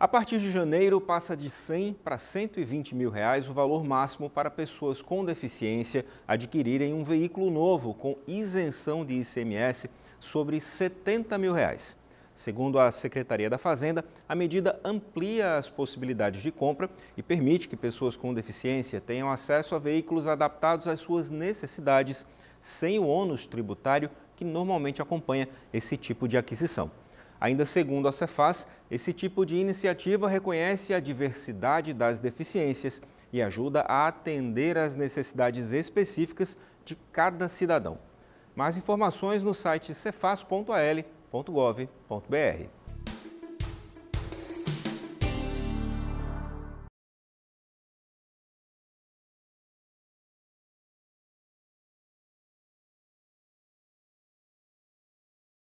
A partir de janeiro, passa de 100 para 120 mil reais o valor máximo para pessoas com deficiência adquirirem um veículo novo com isenção de ICMS sobre 70 mil reais. Segundo a Secretaria da Fazenda, a medida amplia as possibilidades de compra e permite que pessoas com deficiência tenham acesso a veículos adaptados às suas necessidades, sem o ônus tributário que normalmente acompanha esse tipo de aquisição. Ainda segundo a Cefaz, esse tipo de iniciativa reconhece a diversidade das deficiências e ajuda a atender às necessidades específicas de cada cidadão. Mais informações no site cefaz.al.gov.br.